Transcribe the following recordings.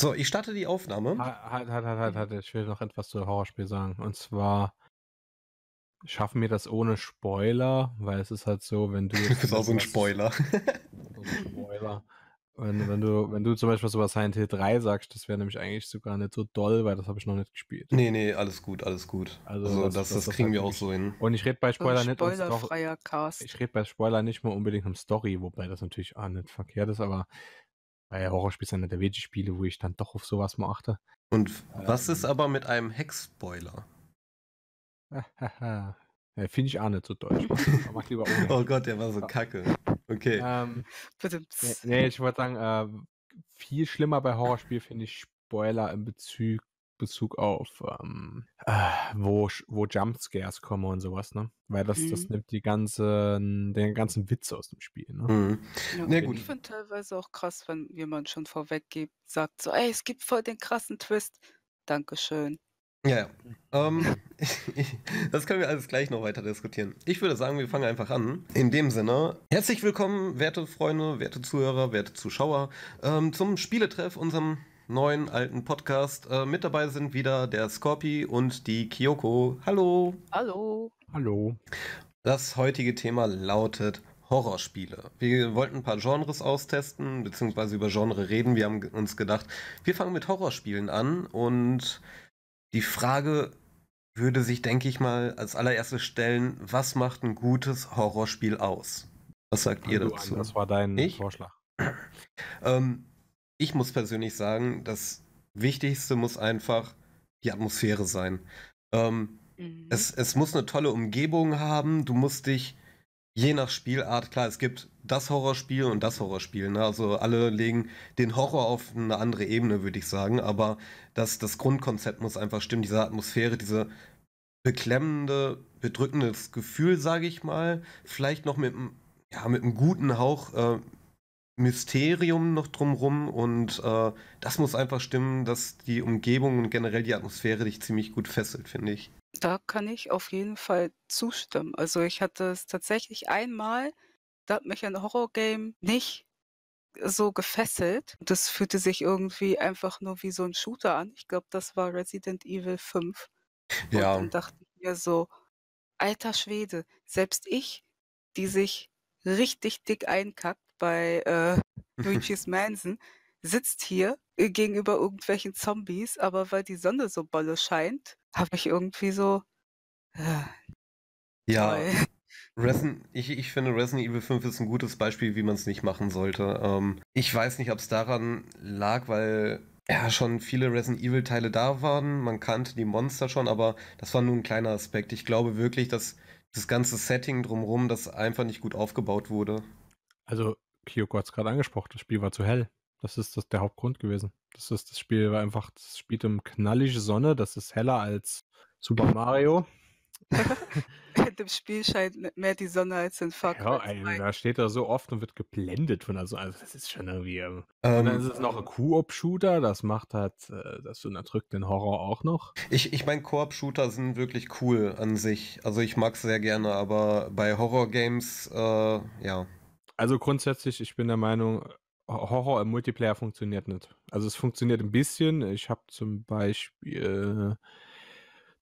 So, ich starte die Aufnahme. Halt, halt, halt, halt, halt, ich will noch etwas zu Horrorspiel sagen. Und zwar schaffen wir das ohne Spoiler, weil es ist halt so, wenn du. das ist auch so ein Spoiler. so ein Spoiler. Wenn, wenn, du, wenn du zum Beispiel was über Silent Hill 3 sagst, das wäre nämlich eigentlich sogar nicht so doll, weil das habe ich noch nicht gespielt. Nee, nee, alles gut, alles gut. Also, also das, das, das, das, kriegen halt wir auch so hin. Und ich rede bei Spoiler so nicht um Cast. Ich rede bei Spoiler nicht mal unbedingt um Story, wobei das natürlich auch nicht verkehrt ist, aber bei ja ist einer der wenigen Spiele, wo ich dann doch auf sowas mal achte. Und ähm. was ähm, ist aber mit einem Hex-Spoiler? Finde ich auch nicht so deutsch. oh Gott, der war so kacke. Okay. Ähm, nee, ich wollte sagen, äh, viel schlimmer bei Horrorspielen finde ich Spoiler in Bezug Bezug auf, ähm, äh, wo, wo Jumpscares kommen und sowas, ne? Weil das, mhm. das nimmt die ganze, den ganzen Witz aus dem Spiel, ne? Mhm. Ja, Na gut. Ich finde teilweise auch krass, wenn jemand schon vorweg gibt, sagt so, ey, es gibt voll den krassen Twist. Dankeschön. Ja, ja. Ähm, das können wir alles gleich noch weiter diskutieren. Ich würde sagen, wir fangen einfach an. In dem Sinne, herzlich willkommen, werte Freunde, werte Zuhörer, werte Zuschauer, ähm, zum Spieletreff, unserem neuen alten Podcast. Äh, mit dabei sind wieder der Scorpi und die Kyoko. Hallo. Hallo. Hallo. Das heutige Thema lautet Horrorspiele. Wir wollten ein paar Genres austesten, beziehungsweise über Genre reden. Wir haben uns gedacht, wir fangen mit Horrorspielen an und die Frage würde sich, denke ich mal, als allererstes stellen, was macht ein gutes Horrorspiel aus? Was sagt ihr dazu? An, das war dein ich? Vorschlag. ähm, ich muss persönlich sagen, das Wichtigste muss einfach die Atmosphäre sein. Ähm, mhm. es, es muss eine tolle Umgebung haben, du musst dich je nach Spielart, klar, es gibt das Horrorspiel und das Horrorspiel. Ne? Also alle legen den Horror auf eine andere Ebene, würde ich sagen. Aber das, das Grundkonzept muss einfach stimmen, diese Atmosphäre, diese beklemmende, bedrückendes Gefühl, sage ich mal. Vielleicht noch mit einem ja, mit einem guten Hauch äh, Mysterium noch drumrum und äh, das muss einfach stimmen, dass die Umgebung und generell die Atmosphäre dich ziemlich gut fesselt, finde ich. Da kann ich auf jeden Fall zustimmen. Also ich hatte es tatsächlich einmal, da hat mich ein Horrorgame nicht so gefesselt. Das fühlte sich irgendwie einfach nur wie so ein Shooter an. Ich glaube, das war Resident Evil 5. Ja. Und dann dachte ich mir so, alter Schwede, selbst ich, die sich richtig dick einkackt, bei äh, Luigi's Mansion, sitzt hier äh, gegenüber irgendwelchen Zombies, aber weil die Sonne so bolle scheint, habe ich irgendwie so. Äh, ja. Toll. Äh, Resident, ich, ich finde, Resident Evil 5 ist ein gutes Beispiel, wie man es nicht machen sollte. Ähm, ich weiß nicht, ob es daran lag, weil ja schon viele Resident Evil-Teile da waren. Man kannte die Monster schon, aber das war nur ein kleiner Aspekt. Ich glaube wirklich, dass das ganze Setting drumherum, das einfach nicht gut aufgebaut wurde. Also Kyoko hat es gerade angesprochen, das Spiel war zu hell. Das ist das, der Hauptgrund gewesen. Das ist das Spiel war einfach, das spielt um knallige Sonne, das ist heller als Super Mario. In Dem Spiel scheint mehr die Sonne als den Far Ja, da steht er so oft und wird geblendet von der Sonne. Also, also das ist schon irgendwie. Ähm, und dann ähm. ist es noch ein Koop-Shooter, das macht halt äh, das unterdrückt den Horror auch noch. Ich, ich meine, Koop-Shooter sind wirklich cool an sich. Also ich mag es sehr gerne, aber bei Horror-Games, äh, ja, also grundsätzlich, ich bin der Meinung, Horror im Multiplayer funktioniert nicht. Also es funktioniert ein bisschen. Ich habe zum Beispiel äh,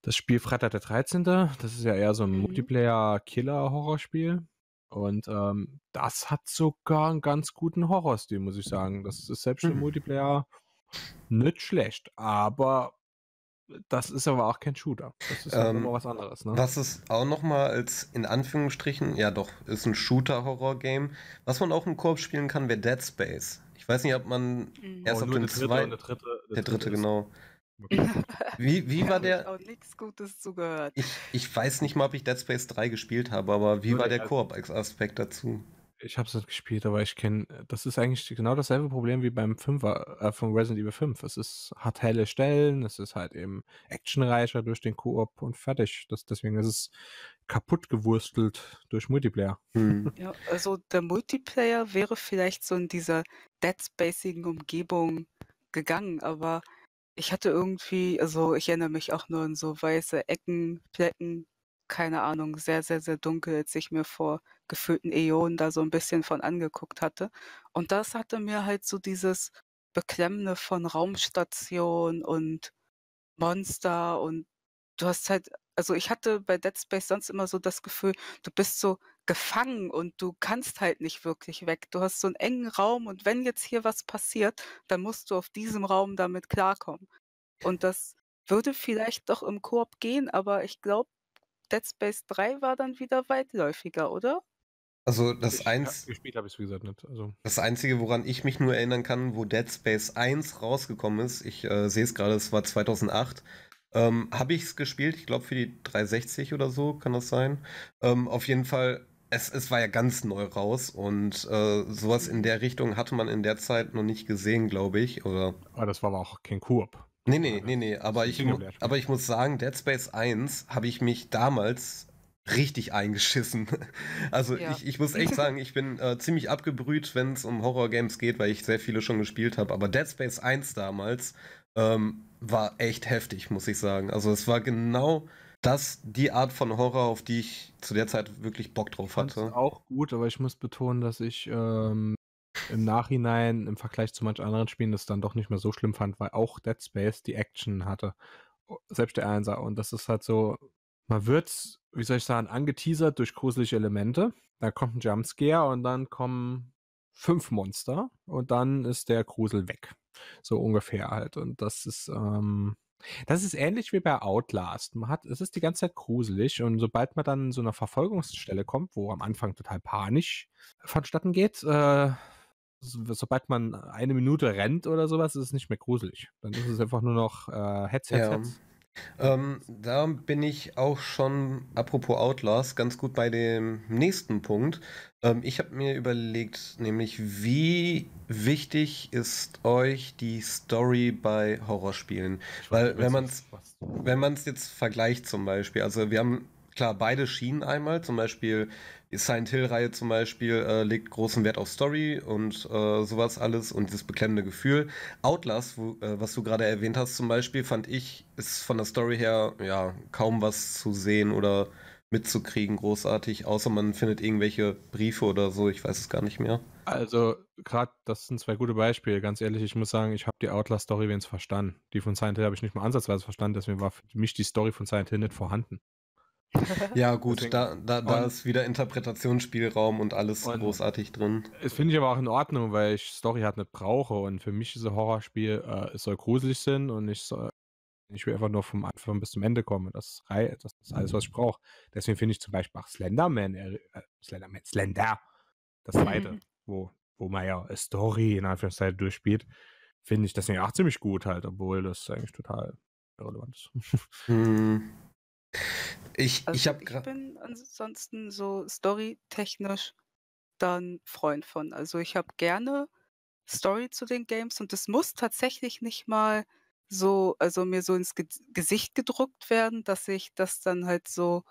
das Spiel Freitag der 13. Das ist ja eher so ein mhm. Multiplayer-Killer-Horrorspiel. Und ähm, das hat sogar einen ganz guten Horrorstil, muss ich sagen. Das ist selbst im mhm. Multiplayer nicht schlecht. Aber das ist aber auch kein Shooter. Das ist ähm, immer was anderes. Ne? Was ist auch nochmal als in Anführungsstrichen, ja doch, ist ein Shooter-Horror-Game. Was man auch im Koop spielen kann, wäre Dead Space. Ich weiß nicht, ob man mhm. erst oh, ab dem zweiten. Der dritte, der dritte genau. Wie, wie war der. Auch nichts Gutes zugehört. Ich, ich weiß nicht mal, ob ich Dead Space 3 gespielt habe, aber wie war der Koop-Aspekt dazu? Ich habe es nicht gespielt, aber ich kenne, äh, das ist eigentlich genau dasselbe Problem wie beim 5er, äh, von Resident Evil 5. Es ist, hat helle Stellen, es ist halt eben actionreicher durch den Koop und fertig. Das, deswegen ist es kaputt gewurstelt durch Multiplayer. Hm. Ja, also der Multiplayer wäre vielleicht so in dieser Dead Spacigen Umgebung gegangen, aber ich hatte irgendwie, also ich erinnere mich auch nur an so weiße Ecken, Flecken, keine Ahnung, sehr, sehr, sehr dunkel, als ich mir vor gefühlten Äonen da so ein bisschen von angeguckt hatte. Und das hatte mir halt so dieses Beklemmende von Raumstation und Monster und du hast halt, also ich hatte bei Dead Space sonst immer so das Gefühl, du bist so gefangen und du kannst halt nicht wirklich weg. Du hast so einen engen Raum und wenn jetzt hier was passiert, dann musst du auf diesem Raum damit klarkommen. Und das würde vielleicht doch im Koop gehen, aber ich glaube, Dead Space 3 war dann wieder weitläufiger, oder? Also das ich, gespielt habe ich wie gesagt nicht. Also. Das Einzige, woran ich mich nur erinnern kann, wo Dead Space 1 rausgekommen ist, ich äh, sehe es gerade, es war 2008. Ähm, habe ich es gespielt, ich glaube für die 360 oder so, kann das sein. Ähm, auf jeden Fall, es, es war ja ganz neu raus und äh, sowas in der Richtung hatte man in der Zeit noch nicht gesehen, glaube ich. Oder? Aber ah, das war aber auch kein Koop. Nee, nee, nee, nee, aber ich, aber ich muss sagen, Dead Space 1 habe ich mich damals richtig eingeschissen. Also ja. ich, ich muss echt sagen, ich bin äh, ziemlich abgebrüht, wenn es um Horror-Games geht, weil ich sehr viele schon gespielt habe. Aber Dead Space 1 damals ähm, war echt heftig, muss ich sagen. Also es war genau das, die Art von Horror, auf die ich zu der Zeit wirklich Bock drauf hatte. Das ist auch gut, aber ich muss betonen, dass ich ähm, im Nachhinein im Vergleich zu manch anderen Spielen das dann doch nicht mehr so schlimm fand, weil auch Dead Space die Action hatte. Selbst der Einser. Und das ist halt so, man wird, wie soll ich sagen, angeteasert durch gruselige Elemente. Dann kommt ein Jumpscare und dann kommen fünf Monster und dann ist der Grusel weg. So ungefähr halt. Und das ist, ähm, das ist ähnlich wie bei Outlast. Man hat, es ist die ganze Zeit gruselig und sobald man dann in so einer Verfolgungsstelle kommt, wo am Anfang total panisch vonstatten geht, äh, sobald man eine Minute rennt oder sowas, ist es nicht mehr gruselig. Dann ist es einfach nur noch äh, Heads, Heads, ja. Heads. Ähm, da bin ich auch schon, apropos Outlaws, ganz gut bei dem nächsten Punkt. Ähm, ich habe mir überlegt, nämlich wie wichtig ist euch die Story bei Horrorspielen? Weil wenn man es wenn man's jetzt vergleicht zum Beispiel, also wir haben klar beide Schienen einmal, zum Beispiel die Silent Hill-Reihe zum Beispiel äh, legt großen Wert auf Story und äh, sowas alles und dieses beklemmende Gefühl. Outlast, wo, äh, was du gerade erwähnt hast zum Beispiel, fand ich, ist von der Story her ja kaum was zu sehen oder mitzukriegen, großartig, außer man findet irgendwelche Briefe oder so, ich weiß es gar nicht mehr. Also, gerade das sind zwei gute Beispiele, ganz ehrlich, ich muss sagen, ich habe die Outlast-Story wenigstens verstanden. Die von Silent Hill habe ich nicht mal ansatzweise verstanden, deswegen war für mich die Story von Silent Hill nicht vorhanden. Ja, gut, Deswegen. da, da, da ist wieder Interpretationsspielraum und alles und großartig drin. Das finde ich aber auch in Ordnung, weil ich Story halt nicht brauche. Und für mich ist ein Horrorspiel, äh, es soll gruselig sein und ich, soll, ich will einfach nur vom Anfang bis zum Ende kommen. Das, das ist alles, was ich brauche. Deswegen finde ich zum Beispiel auch Slenderman, äh, Slenderman, Slender, das zweite, mhm. wo, wo man ja Story in Anführungszeichen durchspielt, finde ich das auch ziemlich gut halt, obwohl das eigentlich total irrelevant ist. Hm. Ich, also ich, ich bin ansonsten so storytechnisch dann Freund von. Also ich habe gerne Story zu den Games und es muss tatsächlich nicht mal so, also mir so ins Ge Gesicht gedruckt werden, dass ich das dann halt so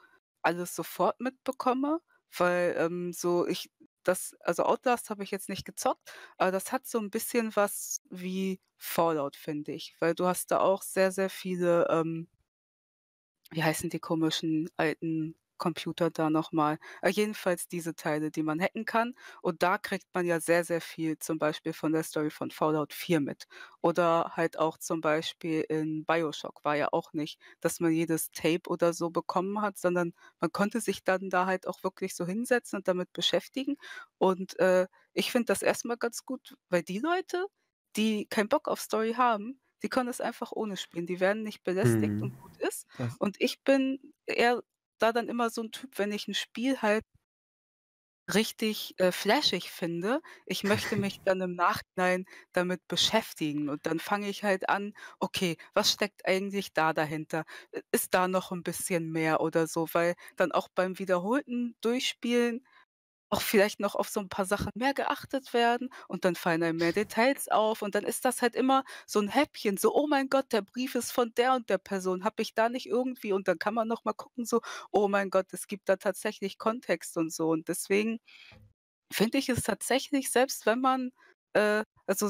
alles sofort mitbekomme, weil ähm, so ich das, also Outlast habe ich jetzt nicht gezockt, aber das hat so ein bisschen was wie Fallout, finde ich, weil du hast da auch sehr, sehr viele ähm, wie heißen die komischen alten Computer da nochmal. Äh, jedenfalls diese Teile, die man hacken kann. Und da kriegt man ja sehr, sehr viel zum Beispiel von der Story von Fallout 4 mit. Oder halt auch zum Beispiel in Bioshock war ja auch nicht, dass man jedes Tape oder so bekommen hat, sondern man konnte sich dann da halt auch wirklich so hinsetzen und damit beschäftigen. Und äh, ich finde das erstmal ganz gut, weil die Leute, die keinen Bock auf Story haben, die können es einfach ohne spielen. Die werden nicht belästigt hm. und gut ist. Das. Und ich bin eher da dann immer so ein Typ, wenn ich ein Spiel halt richtig äh, flashig finde. Ich möchte mich dann im Nachhinein damit beschäftigen und dann fange ich halt an, okay, was steckt eigentlich da dahinter? Ist da noch ein bisschen mehr oder so? Weil dann auch beim wiederholten Durchspielen auch vielleicht noch auf so ein paar Sachen mehr geachtet werden und dann fallen einem mehr Details auf und dann ist das halt immer so ein Häppchen, so: „Oh mein Gott, der Brief ist von der und der Person. Habe ich da nicht irgendwie“ und dann kann man nochmal gucken so: „Oh mein Gott, es gibt da tatsächlich Kontext und so.“ Und deswegen finde ich es tatsächlich, selbst wenn man, äh also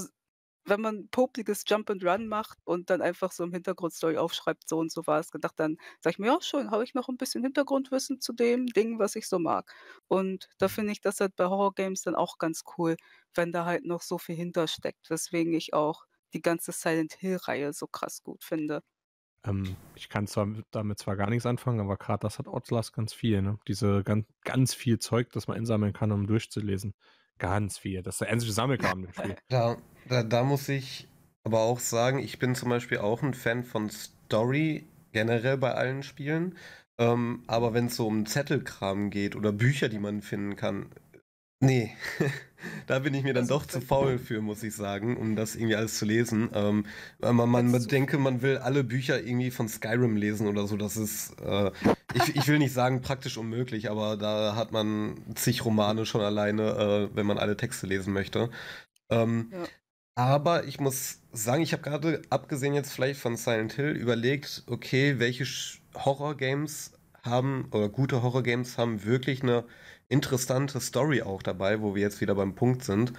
wenn man popliges Jump and Run macht und dann einfach so im Hintergrundstory aufschreibt, so und so war es gedacht, dann sage ich mir, ja, schön, habe ich noch ein bisschen Hintergrundwissen zu dem Ding, was ich so mag. Und da mhm. finde ich das halt bei Horror-Games dann auch ganz cool, wenn da halt noch so viel hintersteckt, weswegen ich auch die ganze Silent Hill-Reihe so krass gut finde. Ähm, ich kann zwar damit zwar gar nichts anfangen, aber gerade das hat Outlast ganz viel, ne? Diese ganz, ganz viel Zeug, das man einsammeln kann, um durchzulesen. Ganz viel. Das ist der einzige Sammelkram im Spiel. Da, da, da muss ich aber auch sagen, ich bin zum Beispiel auch ein Fan von Story generell bei allen Spielen. Ähm, aber wenn es so um Zettelkram geht oder Bücher, die man finden kann, Nee, da bin ich mir dann also doch zu faul für, muss ich sagen, um das irgendwie alles zu lesen. Ähm, man, man denke, man will alle Bücher irgendwie von Skyrim lesen oder so. Das ist, äh, ich, ich, will nicht sagen praktisch unmöglich, aber da hat man zig Romane schon alleine, äh, wenn man alle Texte lesen möchte. Ähm, ja. Aber ich muss sagen, ich habe gerade, abgesehen jetzt vielleicht von Silent Hill, überlegt, okay, welche Horror-Games haben oder gute Horror-Games haben wirklich eine interessante Story auch dabei, wo wir jetzt wieder beim Punkt sind.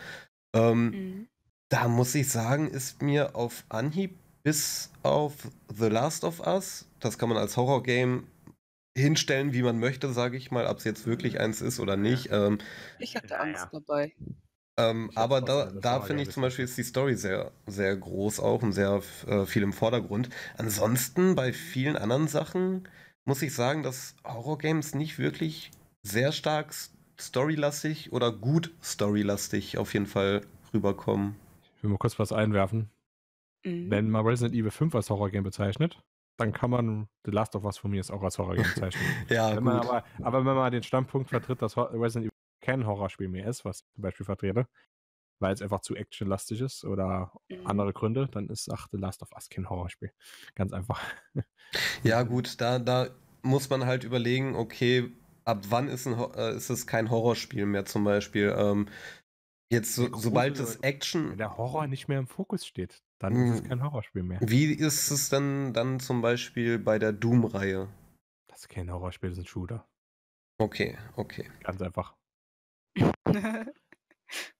Ähm, mhm. Da muss ich sagen, ist mir auf Anhieb bis auf The Last of Us, das kann man als Horrorgame hinstellen, wie man möchte, sage ich mal, ob es jetzt wirklich mhm. eins ist oder nicht. Ähm, ich hatte ah, Angst dabei. Ähm, aber da, da finde ich zum Beispiel ist die Story sehr, sehr groß auch und sehr äh, viel im Vordergrund. Ansonsten bei vielen anderen Sachen muss ich sagen, dass Horror-Games nicht wirklich sehr stark storylastig oder gut storylastig auf jeden Fall rüberkommen. Ich will mal kurz was einwerfen. Mhm. Wenn man Resident Evil 5 als Horrorgame bezeichnet, dann kann man The Last of Us von mir ist auch als Horrorgame bezeichnen. ja, wenn gut. Aber, aber, wenn man den Standpunkt vertritt, dass Resident Evil kein Horrorspiel mehr ist, was ich zum Beispiel vertrete, weil es einfach zu actionlastig ist oder mhm. andere Gründe, dann ist ach, The Last of Us kein Horrorspiel. Ganz einfach. Ja, gut, da, da muss man halt überlegen, okay, ab wann ist, ein, äh, ist es kein Horrorspiel mehr zum Beispiel? Ähm, jetzt, so, sobald es Action. Wenn der Horror nicht mehr im Fokus steht, dann ist es hm. kein Horrorspiel mehr. Wie ist es denn dann zum Beispiel bei der Doom-Reihe? Das ist kein Horrorspiel, das ist ein Shooter. Okay, okay. Ganz einfach.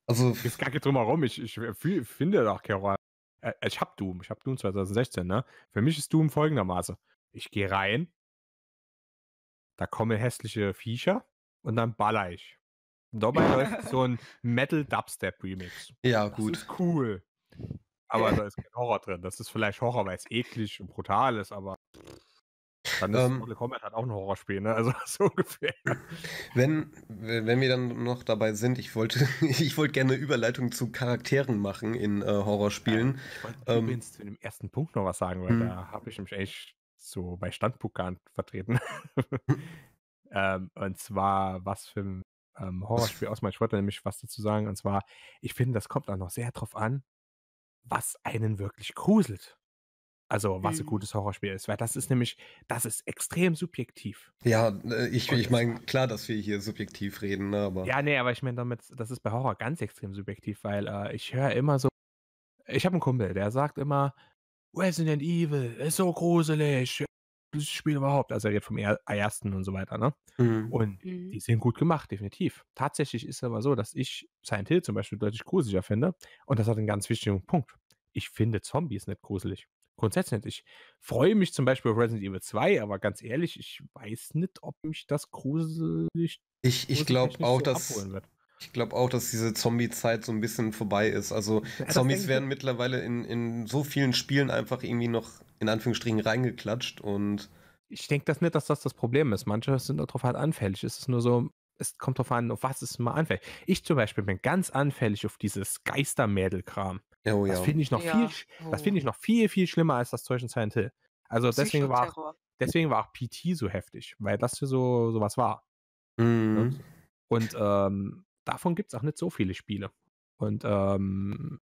also. Es gar nicht drumherum. Ich, ich finde doch kein Horror. Äh, ich hab Doom. Ich hab Doom 2016, ne? Für mich ist Doom folgendermaßen. Ich gehe rein, da kommen hässliche Viecher und dann baller ich. Und dabei läuft so ein Metal Dubstep Remix. Ja, gut. Das ist cool. Aber da ist kein Horror drin. Das ist vielleicht Horror, weil es eklig und brutal ist, aber dann ist ähm, Kombat halt auch ein Horrorspiel, ne? Also so ungefähr. Wenn, wenn wir dann noch dabei sind, ich wollte, ich wollte gerne eine Überleitung zu Charakteren machen in äh, Horrorspielen. Ja, ich wollte ähm, übrigens zu dem ersten Punkt noch was sagen, weil hm. da habe ich nämlich echt so bei Standpokern vertreten. ähm, und zwar, was für ein ähm, Horrorspiel ausmacht. Ich wollte nämlich was dazu sagen. Und zwar, ich finde, das kommt auch noch sehr drauf an, was einen wirklich gruselt. Also, was ein mhm. gutes Horrorspiel ist, weil das ist nämlich, das ist extrem subjektiv. Ja, äh, ich, ich meine, klar, dass wir hier subjektiv reden, ne, aber. Ja, nee, aber ich meine damit, das ist bei Horror ganz extrem subjektiv, weil äh, ich höre immer so, ich habe einen Kumpel, der sagt immer, Resident Evil ist so gruselig. Das Spiel überhaupt. Also er vom ersten und so weiter, ne? Mhm. Und mhm. die sind gut gemacht, definitiv. Tatsächlich ist es aber so, dass ich Silent Hill zum Beispiel deutlich gruseliger finde. Und das hat einen ganz wichtigen Punkt. Ich finde Zombies nicht gruselig. Grundsätzlich nicht. Ich freue mich zum Beispiel auf Resident Evil 2, aber ganz ehrlich, ich weiß nicht, ob mich das gruselig. Ich, gruselig ich glaube auch, so dass ich glaube auch, dass diese Zombie-Zeit so ein bisschen vorbei ist. Also ja, Zombies werden mittlerweile in, in so vielen Spielen einfach irgendwie noch in Anführungsstrichen reingeklatscht und ich denke das nicht, dass das das Problem ist. Manche sind darauf halt anfällig. Es ist nur so, es kommt darauf an, auf was ist mal anfällig. Ich zum Beispiel bin ganz anfällig auf dieses Geistermädel-Kram. Oh, ja. Das finde ich noch ja. viel, oh. das finde ich noch viel, viel schlimmer als das Zeug in Silent Hill. Also deswegen war, auch, deswegen war auch PT so heftig, weil das hier so, so was war. Ne? Mhm. Und ähm, davon gibt es auch nicht so viele Spiele. Und ähm,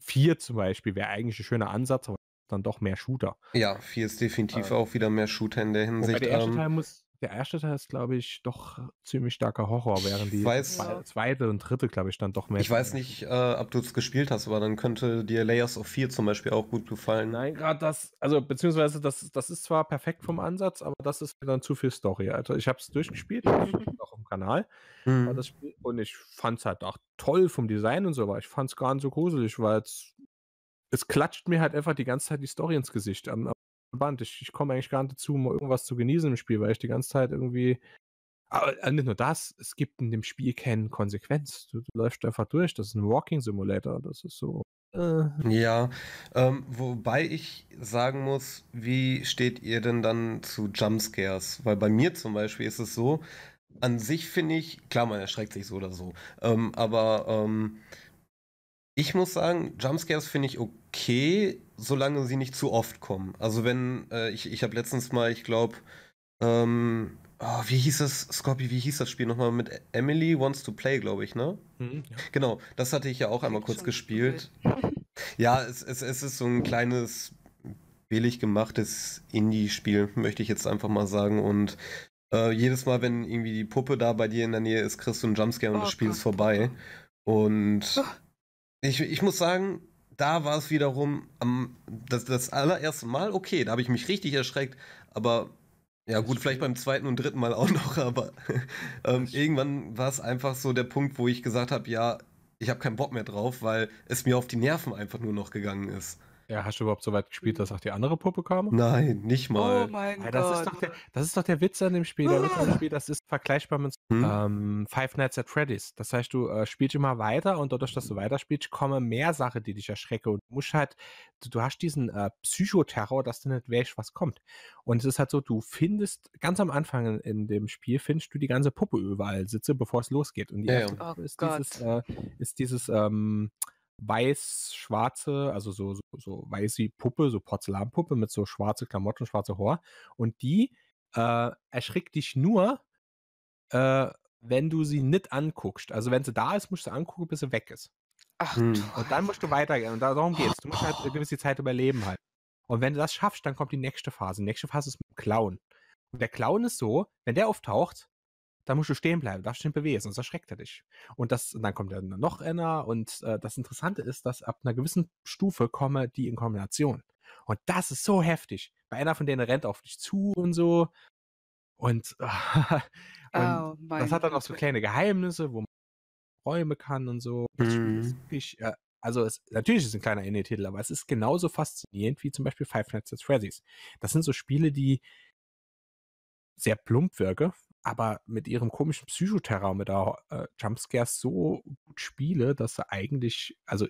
4 zum Beispiel wäre eigentlich ein schöner Ansatz, aber dann doch mehr Shooter. Ja, 4 ist definitiv äh, auch wieder mehr Shooter in der Hinsicht. Bei der erste ähm, Teil muss, der erste Teil ist, glaube ich, doch ziemlich starker Horror, während die weiß, zweite und dritte, glaube ich, dann doch mehr. Ich weiß nicht, äh, ob du es gespielt hast, aber dann könnte dir Layers of Fear zum Beispiel auch gut gefallen. Nein, gerade das, also beziehungsweise das, das ist zwar perfekt vom mhm. Ansatz, aber das ist mir dann zu viel Story. Also ich habe es durchgespielt, auch im Kanal. Mhm. Spiel, und ich fand es halt auch toll vom Design und so, aber ich fand es gar nicht so gruselig, weil es klatscht mir halt einfach die ganze Zeit die Story ins Gesicht. Am, am verbannt. Ich, ich komme eigentlich gar nicht dazu, mal irgendwas zu genießen im Spiel, weil ich die ganze Zeit irgendwie. Aber äh, nicht nur das, es gibt in dem Spiel keine Konsequenz. Du, du läufst einfach durch. Das ist ein Walking Simulator. Das ist so. Äh. Ja, ähm, wobei ich sagen muss, wie steht ihr denn dann zu Jumpscares? Weil bei mir zum Beispiel ist es so, an sich finde ich, klar, man erschreckt sich so oder so, ähm, aber ähm, ich muss sagen, Jumpscares finde ich okay, solange sie nicht zu oft kommen. Also wenn, äh, ich, ich habe letztens mal, ich glaube, ähm, oh, wie hieß das, Scorpi, wie hieß das Spiel nochmal mit Emily Wants to Play, glaube ich, ne? Mhm, ja. Genau, das hatte ich ja auch einmal kurz gespielt. Ja, es, es, es ist so ein kleines, billig gemachtes Indie-Spiel, möchte ich jetzt einfach mal sagen. Und äh, jedes Mal, wenn irgendwie die Puppe da bei dir in der Nähe ist, kriegst du einen Jumpscare und das oh Spiel Gott. ist vorbei. Oh und oh. ich, ich muss sagen, da war es wiederum am, das, das allererste Mal okay, da habe ich mich richtig erschreckt, aber ja gut, vielleicht beim zweiten und dritten Mal auch noch, aber ähm, irgendwann war es einfach so der Punkt, wo ich gesagt habe, ja, ich habe keinen Bock mehr drauf, weil es mir auf die Nerven einfach nur noch gegangen ist. Ja, hast du überhaupt so weit gespielt, mhm. dass auch die andere Puppe kam? Nein, nicht oh mal. Oh mein ja, das Gott. Ist doch der, das ist doch der Witz an dem Spiel. Der Witz an dem Spiel, das ist vergleichbar mit hm? ähm, Five Nights at Freddy's. Das heißt, du äh, spielst immer weiter und dadurch, dass du weiterspielst, kommen mehr Sachen, die dich erschrecken. Und du musst halt, du, du hast diesen äh, Psychoterror, dass du nicht weißt, was kommt. Und es ist halt so, du findest, ganz am Anfang in, in dem Spiel, findest du die ganze Puppe überall sitze, bevor es losgeht. Und die ja, erste Oh ist, dieses, äh, ist dieses, ähm, weiß-schwarze, also so, so, so weiß Puppe, so Porzellanpuppe mit so schwarze Klamotten, schwarze Haar. Und die äh, erschrickt dich nur, äh, wenn du sie nicht anguckst. Also wenn sie da ist, musst du angucken, bis sie weg ist. Ach, hm. Und dann musst du weitergehen. Und darum geht es. Du musst halt eine oh. gewisse Zeit überleben halt. Und wenn du das schaffst, dann kommt die nächste Phase. Die nächste Phase ist mit dem Clown. Und der Clown ist so, wenn der auftaucht, da musst du stehen bleiben, darfst du nicht bewegen, sonst erschreckt er dich. Und das, und dann kommt dann noch einer. Und äh, das Interessante ist, dass ab einer gewissen Stufe komme die in Kombination. Und das ist so heftig. Bei einer von denen rennt auf dich zu und so. Und, und oh, das hat dann auch so kleine Geheimnisse, wo man Räume kann und so. Mhm. Ich, äh, also es, natürlich ist es ein kleiner Indie-Titel, aber es ist genauso faszinierend wie zum Beispiel Five Nights at Freddy's. Das sind so Spiele, die sehr plump wirke, aber mit ihrem komischen Psychoterror, mit der äh, Jumpscares so gut spiele, dass er eigentlich, also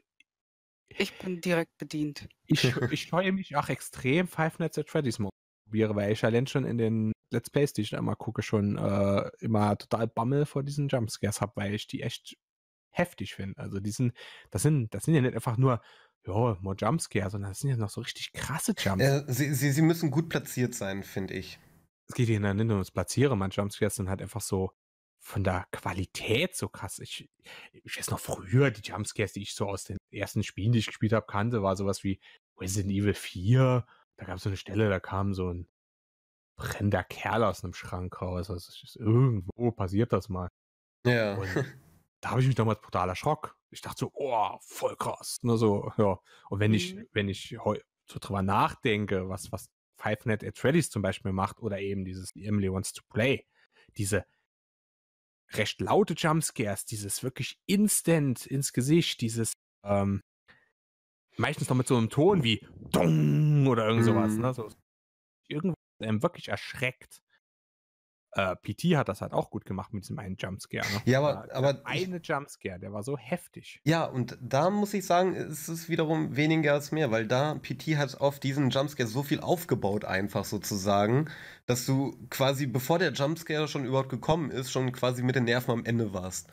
ich bin direkt bedient. Ich, ich scheue mich auch extrem Five Nights at Freddy's mal probiere, weil ich allein schon in den Let's Plays, die ich da immer gucke, schon äh, immer total Bammel vor diesen Jumpscares habe, weil ich die echt heftig finde. Also die sind, das sind, das sind ja nicht einfach nur ja, more Jumpscare, sondern das sind ja noch so richtig krasse äh, Jumpscares. Äh, sie, sie, sie müssen gut platziert sein, finde ich es geht ineinander und es platziere man Jumpscares sind halt einfach so von der Qualität so krass. Ich, ich weiß noch früher, die Jumpscares, die ich so aus den ersten Spielen, die ich gespielt habe, kannte, war sowas wie Resident Evil 4. Da gab es so eine Stelle, da kam so ein brennender Kerl aus einem Schrank raus. Also irgendwo passiert das mal. Ja. Und da habe ich mich damals brutal erschrocken. Ich dachte so, oh, voll krass. Nur ne, so, ja. Und wenn ich, mhm. wenn ich heute so drüber nachdenke, was, was Five Nights at Freddy's zum Beispiel macht oder eben dieses Emily Wants to Play. Diese recht laute Jumpscares, dieses wirklich instant ins Gesicht, dieses ähm, meistens noch mit so einem Ton wie Dong oder irgend sowas, mhm. ne? So, irgendwas einem ähm, wirklich erschreckt. Äh, PT hat das halt auch gut gemacht mit diesem einen Jumpscare. Ne? Ja, aber, der, aber eine Jumpscare, der war so heftig. Ja, und da muss ich sagen, ist es wiederum weniger als mehr, weil da PT hat auf diesen Jumpscare so viel aufgebaut einfach sozusagen, dass du quasi bevor der Jumpscare schon überhaupt gekommen ist, schon quasi mit den Nerven am Ende warst.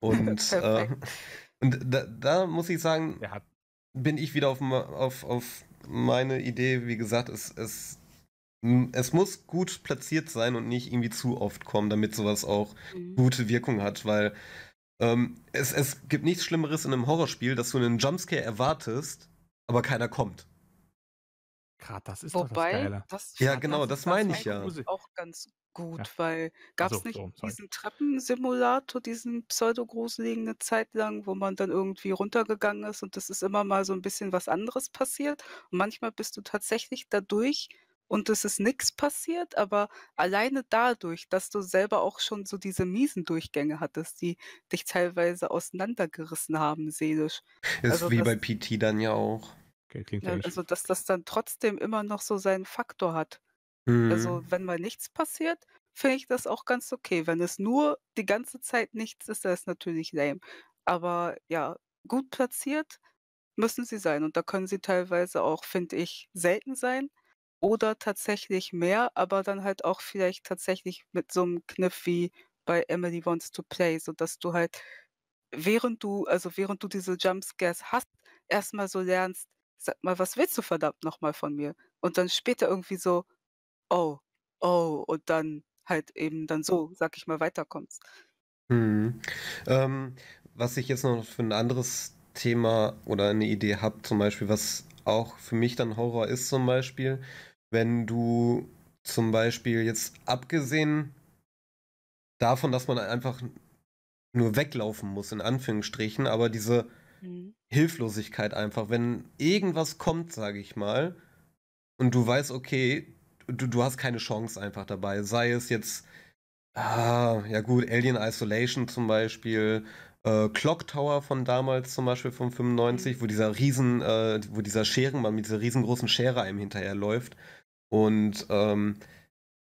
Und, äh, und da, da, muss ich sagen, bin ich wieder auf, auf, auf meine Idee, wie gesagt, es, es es muss gut platziert sein und nicht irgendwie zu oft kommen, damit sowas auch mhm. gute Wirkung hat, weil ähm, es, es gibt nichts Schlimmeres in einem Horrorspiel, dass du einen Jumpscare erwartest, aber keiner kommt. Gerade das ist Wobei, doch das Geile. Das ja, genau, das, das meine ich ja. Auch ganz gut, ja. weil gab es so, also, nicht so, diesen Treppensimulator, diesen pseudo-gruseligen eine Zeit lang, wo man dann irgendwie runtergegangen ist und das ist immer mal so ein bisschen was anderes passiert. Und manchmal bist du tatsächlich dadurch und es ist nichts passiert, aber alleine dadurch, dass du selber auch schon so diese miesen Durchgänge hattest, die dich teilweise auseinandergerissen haben, seelisch. Ist also wie das, bei PT dann ja auch. Okay, ja, also, dass das dann trotzdem immer noch so seinen Faktor hat. Also, mhm. Also, wenn mal nichts passiert, finde ich das auch ganz okay. Wenn es nur die ganze Zeit nichts ist, dann ist natürlich lame. Aber ja, gut platziert müssen sie sein. Und da können sie teilweise auch, finde ich, selten sein oder tatsächlich mehr, aber dann halt auch vielleicht tatsächlich mit so einem Kniff wie bei Emily Wants to Play, so dass du halt während du also während du diese Jumpscares hast, erstmal so lernst, sag mal, was willst du verdammt nochmal von mir? Und dann später irgendwie so, oh, oh, und dann halt eben dann so, sag ich mal, weiterkommst. Hm. Ähm, was ich jetzt noch für ein anderes Thema oder eine Idee habe, zum Beispiel, was auch für mich dann Horror ist zum Beispiel, wenn du zum Beispiel jetzt abgesehen davon, dass man einfach nur weglaufen muss, in Anführungsstrichen, aber diese mhm. Hilflosigkeit einfach, wenn irgendwas kommt, sage ich mal, und du weißt, okay, du, du hast keine Chance einfach dabei, sei es jetzt, ah, ja gut, Alien Isolation zum Beispiel, äh, Clock Tower von damals zum Beispiel von 95, wo dieser riesen, äh, wo dieser Scherenmann mit dieser riesengroßen Schere einem hinterherläuft. Und ähm,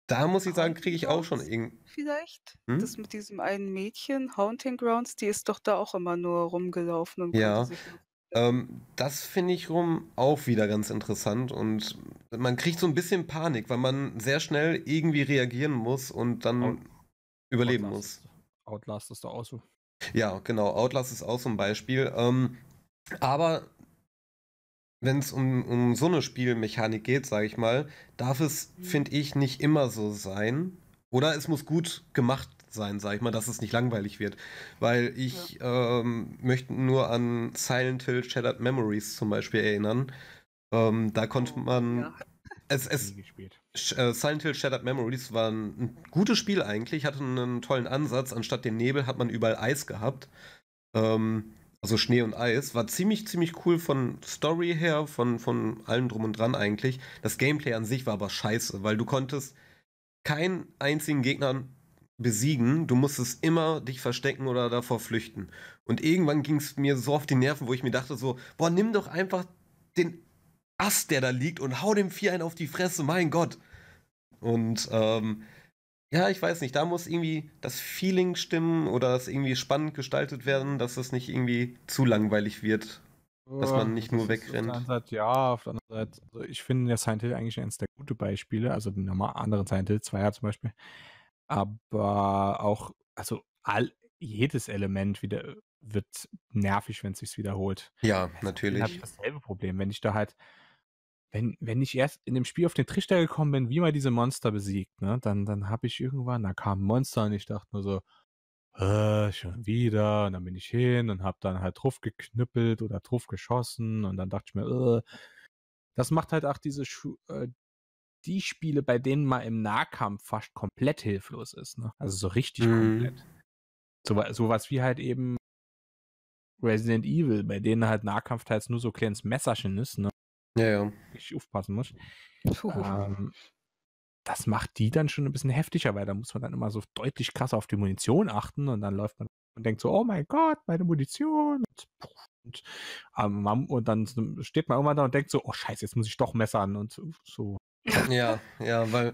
da muss ich sagen, kriege ich auch schon irgendwie. Vielleicht? Hm? Das mit diesem einen Mädchen, Haunting Grounds, die ist doch da auch immer nur rumgelaufen und ja. sich ähm, das finde ich rum auch wieder ganz interessant und man kriegt so ein bisschen Panik, weil man sehr schnell irgendwie reagieren muss und dann Out überleben Outlast. muss. Outlast ist da auch so. Ja, genau. Outlast ist auch so ein Beispiel. Ähm, aber wenn es um, um so eine Spielmechanik geht, sage ich mal, darf es, mhm. finde ich, nicht immer so sein. Oder es muss gut gemacht sein, sage ich mal, dass es nicht langweilig wird. Weil ich ja. ähm, möchte nur an Silent Hill Shattered Memories zum Beispiel erinnern. Ähm, da konnte oh, man. Ja. Es, es, gespielt äh, Silent Hill Shattered Memories war ein, gutes Spiel eigentlich, hatte einen tollen Ansatz. Anstatt den Nebel hat man überall Eis gehabt. Ähm, also Schnee und Eis. War ziemlich, ziemlich cool von Story her, von, von allem drum und dran eigentlich. Das Gameplay an sich war aber scheiße, weil du konntest keinen einzigen Gegner besiegen. Du musstest immer dich verstecken oder davor flüchten. Und irgendwann ging es mir so auf die Nerven, wo ich mir dachte so, boah, nimm doch einfach den Ast, der da liegt und hau dem Vieh einen auf die Fresse, mein Gott. Und ähm, ja, ich weiß nicht, da muss irgendwie das Feeling stimmen oder das irgendwie spannend gestaltet werden, dass es nicht irgendwie zu langweilig wird. dass man nicht nur wegrennt. Auf der einen Seite ja, auf der anderen Seite, also ich finde der Silent Hill eigentlich eines der guten Beispiele, also den normal anderen Silent Hill 2 zum Beispiel. Aber auch, also all, jedes Element wieder äh, wird nervig, wenn es sich wiederholt. Ja, natürlich. Dann habe ich dasselbe Problem, wenn ich da halt wenn, wenn ich erst in dem Spiel auf den Trichter gekommen bin, wie man diese Monster besiegt, ne, dann, dann habe ich irgendwann, da kam ein Monster und ich dachte nur so, äh, schon wieder. Und dann bin ich hin und habe dann halt drauf geknüppelt oder drauf geschossen und dann dachte ich mir, äh, das macht halt auch diese Schu äh, die Spiele, bei denen man im Nahkampf fast komplett hilflos ist. Ne? Also so richtig mhm. komplett. So, sowas wie halt eben Resident Evil, bei denen halt Nahkampf teils nur so kleines Messerchen ist, ne? Ja, ja. Ich aufpassen muss. Ähm, das macht die dann schon ein bisschen heftiger, weil da muss man dann immer so deutlich krasser auf die Munition achten und dann läuft man und denkt so, oh mein Gott, meine Munition. Und, und, ähm, und dann steht man irgendwann da und denkt so, oh scheiße, jetzt muss ich doch messern und so. Ja, ja, weil,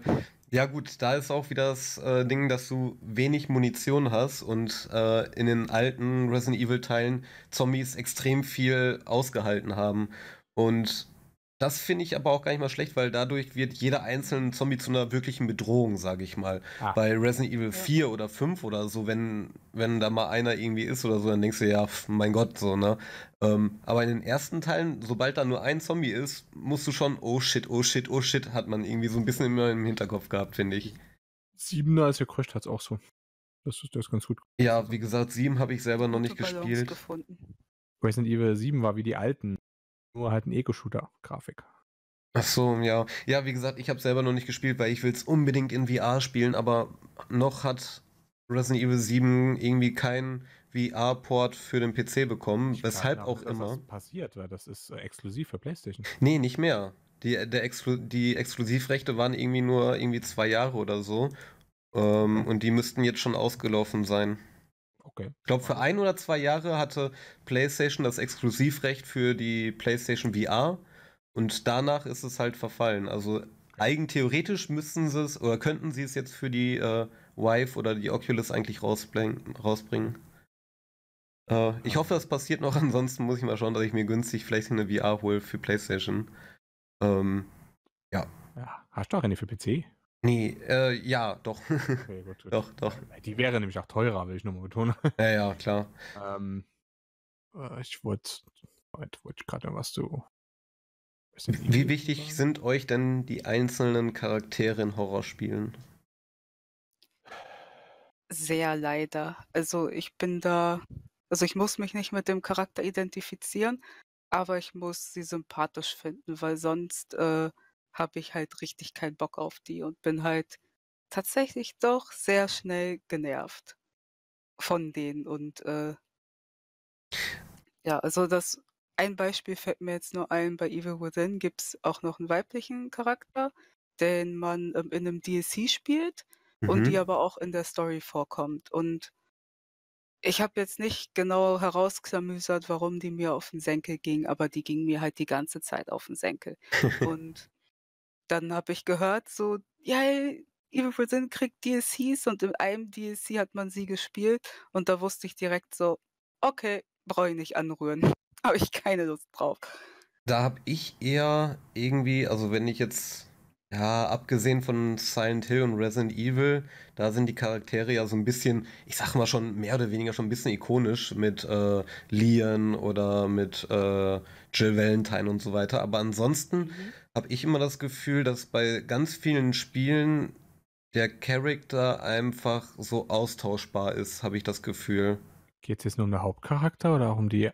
ja gut, da ist auch wieder das äh, Ding, dass du wenig Munition hast und äh, in den alten Resident Evil Teilen Zombies extrem viel ausgehalten haben. Und das finde ich aber auch gar nicht mal schlecht, weil dadurch wird jeder einzelne Zombie zu einer wirklichen Bedrohung, sage ich mal. Ah. Bei Resident Evil 4 ja. oder 5 oder so, wenn, wenn da mal einer irgendwie ist oder so, dann denkst du, ja, pf, mein Gott, so, ne? Ähm, aber in den ersten Teilen, sobald da nur ein Zombie ist, musst du schon, oh shit, oh shit, oh shit, hat man irgendwie so ein bisschen immer im Hinterkopf gehabt, finde ich. Siebener, als ihr crasht, es auch so. Das ist, das ist ganz gut. Ja, wie gesagt, sieben habe ich selber noch nicht Balance gespielt. Gefunden. Resident Evil 7 war wie die alten nur halt ein Ego-Shooter-Grafik. Ach so, ja. Ja, wie gesagt, ich habe selber noch nicht gespielt, weil ich will es unbedingt in VR spielen, aber noch hat Resident Evil 7 irgendwie keinen VR-Port für den PC bekommen, ich weshalb auch dass immer. Das passiert, weil das ist äh, exklusiv für PlayStation. Nee, nicht mehr. Die, äh, der Exklu die Exklusivrechte waren irgendwie nur irgendwie zwei Jahre oder so. Ähm, und die müssten jetzt schon ausgelaufen sein okay. Ich glaube, für ein oder zwei Jahre hatte PlayStation das Exklusivrecht für die PlayStation VR und danach ist es halt verfallen. Also okay. eigentheoretisch müssten sie es oder könnten sie es jetzt für die äh, Vive oder die Oculus eigentlich rausbringen. Äh, ich hoffe, das passiert noch. Ansonsten muss ich mal schauen, dass ich mir günstig vielleicht eine VR hole für PlayStation. Ähm, ja. ja. Hast du auch eine für PC? Nee, äh, ja, doch. Okay, gut, gut. Doch, doch. Die wäre nämlich auch teurer, will ich nur mal betonen. Ja, ja, klar. Ähm, äh, ich wollte wollt, gerade was zu. Wie wichtig sagen? sind euch denn die einzelnen Charaktere in Horrorspielen? Sehr leider. Also ich bin da, also ich muss mich nicht mit dem Charakter identifizieren, aber ich muss sie sympathisch finden, weil sonst äh, habe ich halt richtig keinen Bock auf die und bin halt tatsächlich doch sehr schnell genervt von denen. Und äh, ja, also das ein Beispiel fällt mir jetzt nur ein, bei Evil Within gibt es auch noch einen weiblichen Charakter, den man ähm, in einem DLC spielt mhm. und die mhm. aber auch in der Story vorkommt. Und ich habe jetzt nicht genau herausklamüsert, warum die mir auf den Senkel ging, aber die ging mir halt die ganze Zeit auf den Senkel. und dann habe ich gehört, so, ja, Evil Within kriegt DLCs und in einem DLC hat man sie gespielt und da wusste ich direkt so, okay, brauche ich nicht anrühren. Habe ich keine Lust drauf. Da habe ich eher irgendwie, also wenn ich jetzt ja, abgesehen von Silent Hill und Resident Evil, da sind die Charaktere ja so ein bisschen, ich sag mal schon mehr oder weniger schon ein bisschen ikonisch mit äh, Leon oder mit äh, Jill Valentine und so weiter. Aber ansonsten mhm. habe ich immer das Gefühl, dass bei ganz vielen Spielen der Charakter einfach so austauschbar ist, habe ich das Gefühl. Geht es jetzt nur um den Hauptcharakter oder auch um die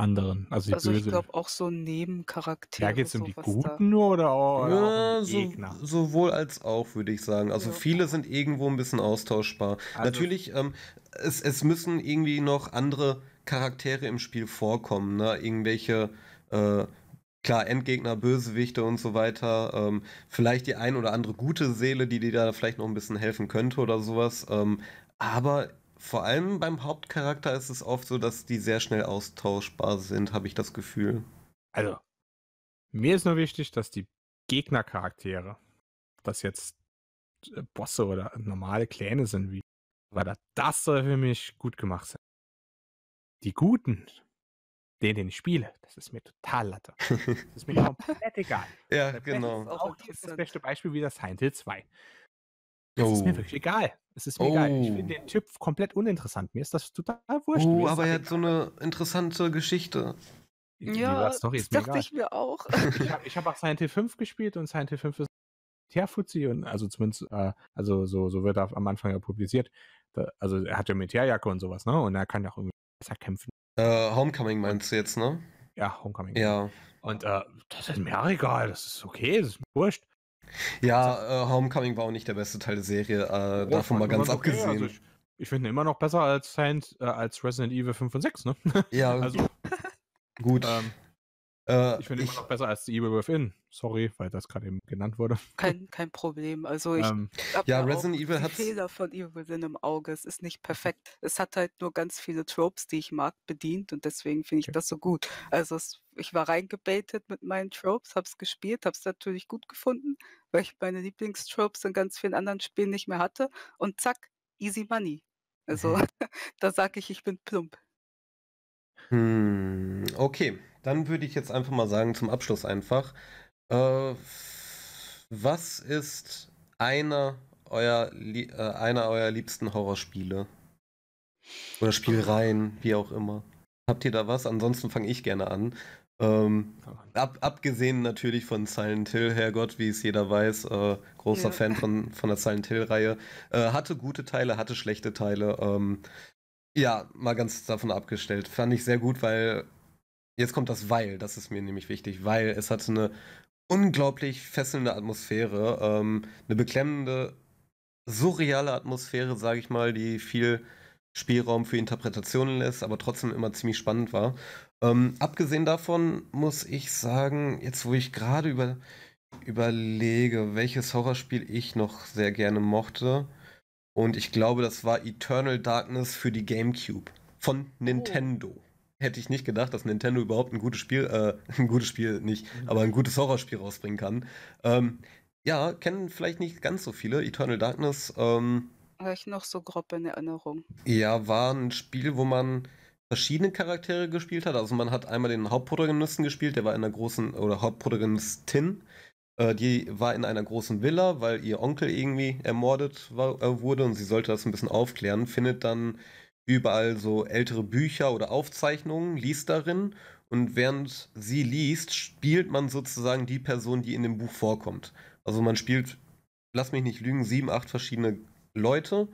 anderen. Also, die also ich glaube auch so Nebencharaktere. Da geht es um die Guten nur oder, auch, ja, um so, Gegner? Sowohl als auch, würde ich sagen. Also ja. viele sind irgendwo ein bisschen austauschbar. Also Natürlich, ähm, es, es müssen irgendwie noch andere Charaktere im Spiel vorkommen. Ne? Irgendwelche, äh, klar, Endgegner, Bösewichte und so weiter. Ähm, vielleicht die ein oder andere gute Seele, die dir da vielleicht noch ein bisschen helfen könnte oder sowas. Ähm, aber vor allem beim Hauptcharakter ist es oft so, dass die sehr schnell austauschbar sind, habe ich das Gefühl. Also, mir ist nur wichtig, dass die Gegnercharaktere, ob das jetzt äh, Bosse oder normale Pläne sind, wie, weil das soll für mich gut gemacht sein. Die Guten, den, den ich spiele, das ist mir total latte. Das ist mir komplett egal. ja, das genau. Ist auch das beste Beispiel wie das Silent Hill 2. Das oh. ist mir oh. wirklich egal. Es ist mega. Oh. Ich finde den Typ komplett uninteressant. Mir ist das total wurscht. Oh, aber er e hat so eine interessante Geschichte. Ja, das dachte ich mir auch. ich habe hab auch Silent Hill 5 gespielt und Silent Hill 5 ist Militärfuzzi und also zumindest, äh, also so, so wird er am Anfang ja publiziert. Da, also er hat ja Militärjacke und sowas, ne? Und er kann ja auch irgendwie besser kämpfen. Äh, Homecoming meinst du jetzt, ne? Ja, Homecoming. Ja. Und äh, das ist mir auch egal, das ist okay, das ist wurscht. Ja, äh, Homecoming war auch nicht der beste Teil der Serie, äh, oh, davon mal ganz okay. abgesehen. Also ich, ich finde ihn immer noch besser als, Saint, äh, als Resident Evil 5 und 6, ne? Ja. also, gut. Ähm, äh, ich finde immer noch besser als die Evil Within. Sorry, weil das gerade eben genannt wurde. Kein, kein Problem. Also ich ähm, habe ja, Resident auch Evil hat Fehler von Evil Within im Auge. Es ist nicht perfekt. Es hat halt nur ganz viele Tropes, die ich mag, bedient und deswegen finde ich okay. das so gut. Also es, ich war reingebetet mit meinen Tropes, habe es gespielt, habe es natürlich gut gefunden, weil ich meine Lieblingstropes in ganz vielen anderen Spielen nicht mehr hatte und zack, easy money. Also mhm. da sage ich, ich bin plump. Hm, okay. Dann würde ich jetzt einfach mal sagen, zum Abschluss einfach, äh, was ist einer euer, äh, einer eurer liebsten Horrorspiele? Oder Spielreihen, wie auch immer. Habt ihr da was? Ansonsten fange ich gerne an. Ähm, ab, abgesehen natürlich von Silent Hill, Herrgott, wie es jeder weiß, äh, großer ja. Fan von, von der Silent Hill-Reihe. Äh, hatte gute Teile, hatte schlechte Teile. Ähm, ja, mal ganz davon abgestellt. Fand ich sehr gut, weil Jetzt kommt das Weil, das ist mir nämlich wichtig, weil es hat eine unglaublich fesselnde Atmosphäre, ähm, eine beklemmende, surreale Atmosphäre, sage ich mal, die viel Spielraum für Interpretationen lässt, aber trotzdem immer ziemlich spannend war. Ähm, abgesehen davon muss ich sagen, jetzt wo ich gerade über, überlege, welches Horrorspiel ich noch sehr gerne mochte, und ich glaube, das war Eternal Darkness für die GameCube von oh. Nintendo. Oh hätte ich nicht gedacht, dass Nintendo überhaupt ein gutes Spiel, äh, ein gutes Spiel nicht, mhm. aber ein gutes Horrorspiel rausbringen kann. Ähm, ja, kennen vielleicht nicht ganz so viele. Eternal Darkness. Ähm, Habe ich noch so grob in Erinnerung. Ja, war ein Spiel, wo man verschiedene Charaktere gespielt hat. Also man hat einmal den Hauptprotagonisten gespielt, der war in einer großen, oder Hauptprotagonistin. Äh, die war in einer großen Villa, weil ihr Onkel irgendwie ermordet war, äh, wurde und sie sollte das ein bisschen aufklären. Findet dann überall so ältere Bücher oder Aufzeichnungen, liest darin und während sie liest, spielt man sozusagen die Person, die in dem Buch vorkommt. Also man spielt, lass mich nicht lügen, sieben, acht verschiedene Leute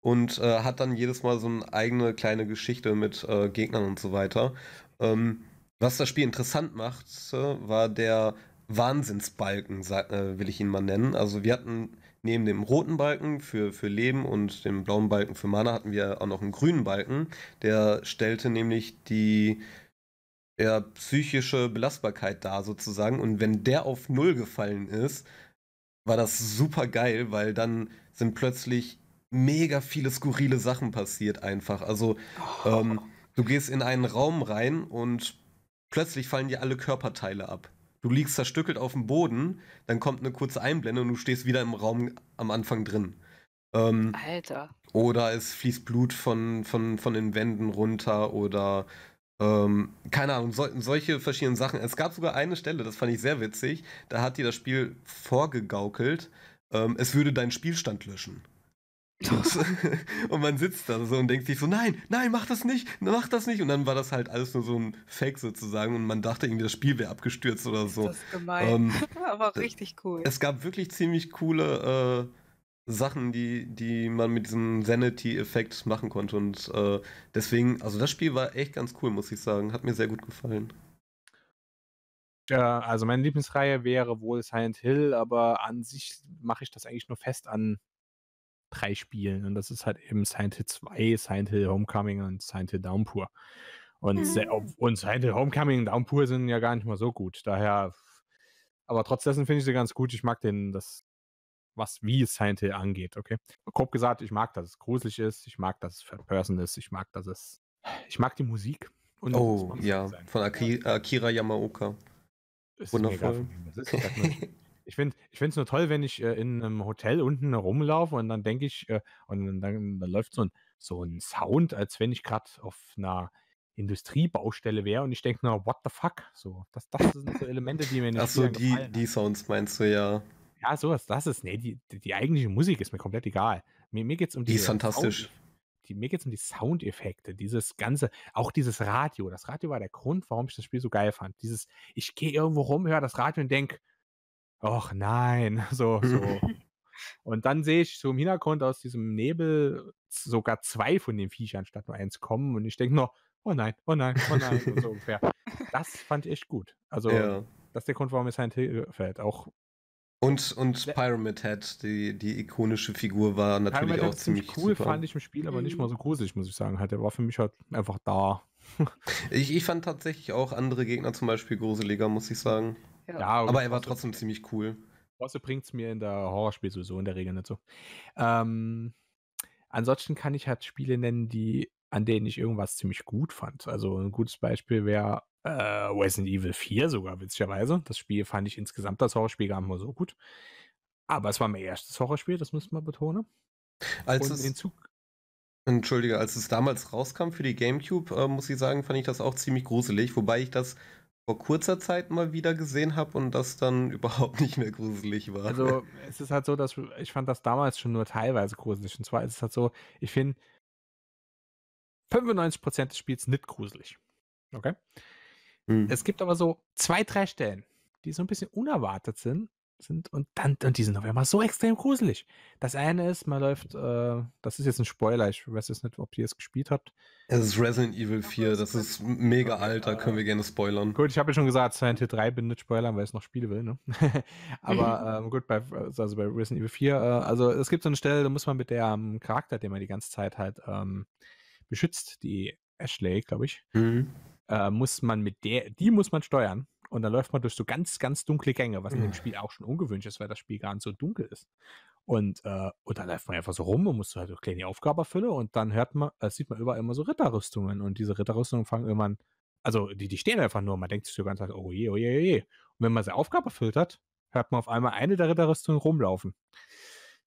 und äh, hat dann jedes Mal so eine eigene kleine Geschichte mit äh, Gegnern und so weiter. Ähm, was das Spiel interessant macht, äh, war der Wahnsinnsbalken, äh, will ich ihn mal nennen. Also wir hatten neben dem roten Balken für, für Leben und dem blauen Balken für Mana hatten wir auch noch einen grünen Balken. Der stellte nämlich die ja, psychische Belastbarkeit dar sozusagen. Und wenn der auf Null gefallen ist, war das super geil, weil dann sind plötzlich mega viele skurrile Sachen passiert einfach. Also oh. ähm, du gehst in einen Raum rein und plötzlich fallen dir alle Körperteile ab du liegst zerstückelt auf dem Boden, dann kommt eine kurze Einblende und du stehst wieder im Raum am Anfang drin. Ähm, Alter. Oder es fließt Blut von, von, von den Wänden runter oder ähm, keine Ahnung, so, solche verschiedenen Sachen. Es gab sogar eine Stelle, das fand ich sehr witzig, da hat dir das Spiel vorgegaukelt, ähm, es würde deinen Spielstand löschen. und man sitzt da so und denkt sich so, nein, nein, mach das nicht, mach das nicht. Und dann war das halt alles nur so ein Fake sozusagen und man dachte irgendwie, das Spiel wäre abgestürzt oder so. Das ist gemein. Ähm, Aber äh, richtig cool. Es gab wirklich ziemlich coole äh, Sachen, die, die man mit diesem Sanity-Effekt machen konnte. Und äh, deswegen, also das Spiel war echt ganz cool, muss ich sagen. Hat mir sehr gut gefallen. Ja, also meine Lieblingsreihe wäre wohl Silent Hill, aber an sich mache ich das eigentlich nur fest an drei Spielen. Und das ist halt eben Silent Hill 2, Silent Hill Homecoming und Silent Hill Downpour. Und, mhm. und Silent Hill Homecoming und Downpour sind ja gar nicht mal so gut. Daher, aber trotzdem finde ich sie ganz gut. Ich mag den, das, was wie Silent Hill angeht, okay? Grob gesagt, ich mag, dass es gruselig ist, ich mag, dass es Third Person ist, ich mag, dass es. Ich mag die Musik. Und oh, ja, von Akira, Akira Yamaoka. Ist Wundervoll. Mega, das ist ich finde es nur toll, wenn ich äh, in einem Hotel unten rumlaufe und dann denke ich, äh, und dann, dann läuft so ein, so ein Sound, als wenn ich gerade auf einer Industriebaustelle wäre und ich denke nur, what the fuck? So, das, das sind so Elemente, die mir nicht Achso, die, gefallen. die Sounds meinst du ja. Ja, sowas, das ist, nee, die, die eigentliche Musik ist mir komplett egal. Mir, mir geht's um die. Die ist fantastisch. Sound, die, mir geht's um die Soundeffekte, dieses ganze, auch dieses Radio. Das Radio war der Grund, warum ich das Spiel so geil fand. Dieses, ich gehe irgendwo rum, höre das Radio und denke, Och nein, so, so. Und dann sehe ich so im Hintergrund aus diesem Nebel sogar zwei von den Viechern statt nur eins kommen und ich denke nur, oh nein, oh nein, oh nein, so ungefähr. Das fand ich echt gut. Also, ja. das ist der Grund, warum mir Silent halt Hill gefällt. Auch und, und Pyramid Head, die, die ikonische Figur, war natürlich Pyramid auch ziemlich, ziemlich cool, super. fand ich im Spiel, aber nicht mal so mhm. gruselig, muss ich sagen. Halt, der war für mich halt einfach da. ich, ich fand tatsächlich auch andere Gegner zum Beispiel gruseliger, muss ich sagen. Ja, aber er war trotzdem ziemlich cool. Bosse bringt es mir in der Horrorspiel sowieso in der Regel nicht so. Ähm, ansonsten kann ich halt Spiele nennen, die, an denen ich irgendwas ziemlich gut fand. Also ein gutes Beispiel wäre äh, Resident Evil 4 sogar, witzigerweise. Das Spiel fand ich insgesamt das Horrorspiel gar nicht mal so gut. Aber es war mein erstes Horrorspiel, das müssen wir betonen. Als Und es, Entschuldige, als es damals rauskam für die GameCube, äh, muss ich sagen, fand ich das auch ziemlich gruselig, wobei ich das vor kurzer Zeit mal wieder gesehen habe und das dann überhaupt nicht mehr gruselig war. Also es ist halt so, dass ich fand das damals schon nur teilweise gruselig. Und zwar ist es halt so, ich finde 95% des Spiels nicht gruselig. Okay? Hm. Es gibt aber so zwei, drei Stellen, die so ein bisschen unerwartet sind sind und dann, und die sind auf einmal so extrem gruselig. Das eine ist, man läuft, äh, das ist jetzt ein Spoiler, ich weiß jetzt nicht, ob ihr es gespielt habt. Es ist Resident Evil 4, das ist mega alt, da können wir gerne spoilern. Gut, ich habe ja schon gesagt, Silent Hill 3 bin nicht spoilern, weil ich es noch spielen will, ne? Aber ähm, gut, bei, also bei Resident Evil 4, äh, also es gibt so eine Stelle, da muss man mit dem ähm, Charakter, den man die ganze Zeit halt ähm, beschützt, die Ashley, glaube ich, mhm. äh, muss man mit der, die muss man steuern. Und dann läuft man durch so ganz, ganz dunkle Gänge, was in dem mhm. Spiel auch schon ungewöhnlich ist, weil das Spiel gar nicht so dunkel ist. Und, äh, und dann läuft man einfach so rum und muss halt eine kleine Aufgabe erfüllen und dann hört man, äh, sieht man überall immer so Ritterrüstungen und diese Ritterrüstungen fangen irgendwann, also die, die stehen einfach nur, man denkt sich so ganz, oh je, oh je, oh je. Und wenn man seine Aufgabe erfüllt hat, hört man auf einmal eine der Ritterrüstungen rumlaufen.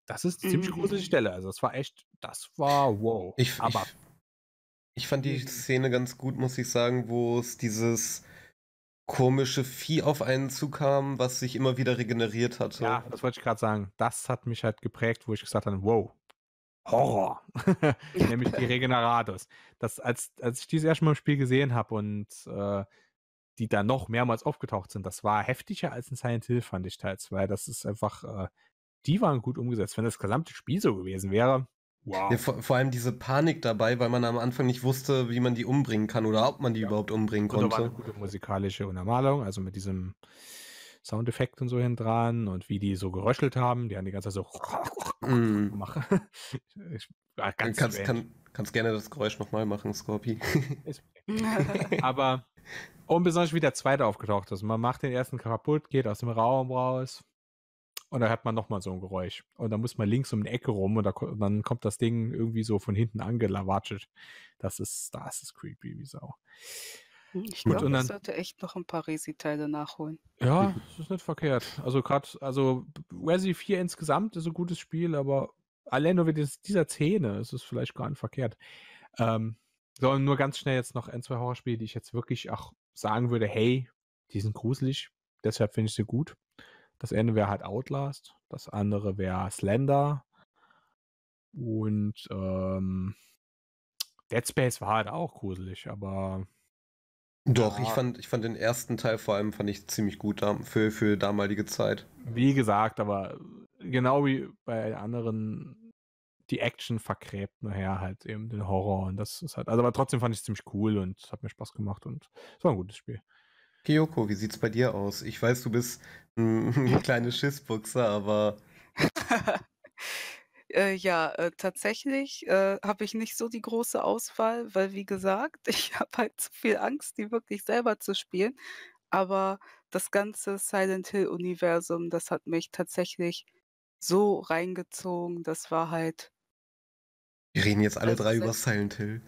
Das ist eine ziemlich mhm. große Stelle, also das war echt, das war wow. Ich, Aber ich, ich fand die mhm. Szene ganz gut, muss ich sagen, wo es dieses komische Vieh auf einen zukam, was sich immer wieder regeneriert hatte. Ja, das wollte ich gerade sagen. Das hat mich halt geprägt, wo ich gesagt habe, wow, Horror. Nämlich die Regenerados. Das, als, als ich dieses erste Mal im Spiel gesehen habe und äh, die da noch mehrmals aufgetaucht sind, das war heftiger als in Silent Hill, fand ich teils, weil das ist einfach, äh, die waren gut umgesetzt. Wenn das gesamte Spiel so gewesen wäre, Wow. Ja, vor, vor, allem diese Panik dabei, weil man am Anfang nicht wusste, wie man die umbringen kann oder ob man die ja. überhaupt umbringen konnte. Und da war eine gute musikalische Untermalung, also mit diesem Soundeffekt und so hin dran und wie die so geröschelt haben. Die haben die ganze Zeit so mm. gemacht. Ich, ah, ganz kannst, kann, kannst gerne das Geräusch nochmal machen, Scorpi. Aber und besonders wie der zweite aufgetaucht ist. Man macht den ersten kaputt, geht aus dem Raum raus, und da hat man nochmal so ein Geräusch. Und dann muss man links um eine Ecke rum und, da, und dann kommt das Ding irgendwie so von hinten angelawatscht. Das ist, das ist creepy wie Sau. Hm, ich glaube, ich sollte echt noch ein paar Resi-Teile nachholen. Ja, das ist nicht verkehrt. Also gerade, also Resi 4 insgesamt ist ein gutes Spiel, aber allein nur mit dieser Szene ist es vielleicht gar nicht verkehrt. Ähm, so, nur ganz schnell jetzt noch ein, zwei Horrorspiele, die ich jetzt wirklich auch sagen würde, hey, die sind gruselig, deshalb finde ich sie gut. Das eine wäre halt Outlast, das andere wäre Slender und ähm, Dead Space war halt auch gruselig, aber doch, ja. ich, fand, ich fand den ersten Teil vor allem fand ich ziemlich gut für, für damalige Zeit. Wie gesagt, aber genau wie bei anderen, die Action vergräbt nachher halt eben den Horror und das ist halt, also aber trotzdem fand ich es ziemlich cool und es hat mir Spaß gemacht und es war ein gutes Spiel. Kyoko, wie sieht's bei dir aus? Ich weiß, du bist ein kleine Schissbuchse, aber. äh, ja, äh, tatsächlich äh, habe ich nicht so die große Auswahl, weil wie gesagt, ich habe halt zu viel Angst, die wirklich selber zu spielen. Aber das ganze Silent Hill-Universum, das hat mich tatsächlich so reingezogen, das war halt. Wir reden jetzt alle also drei über Silent Hill.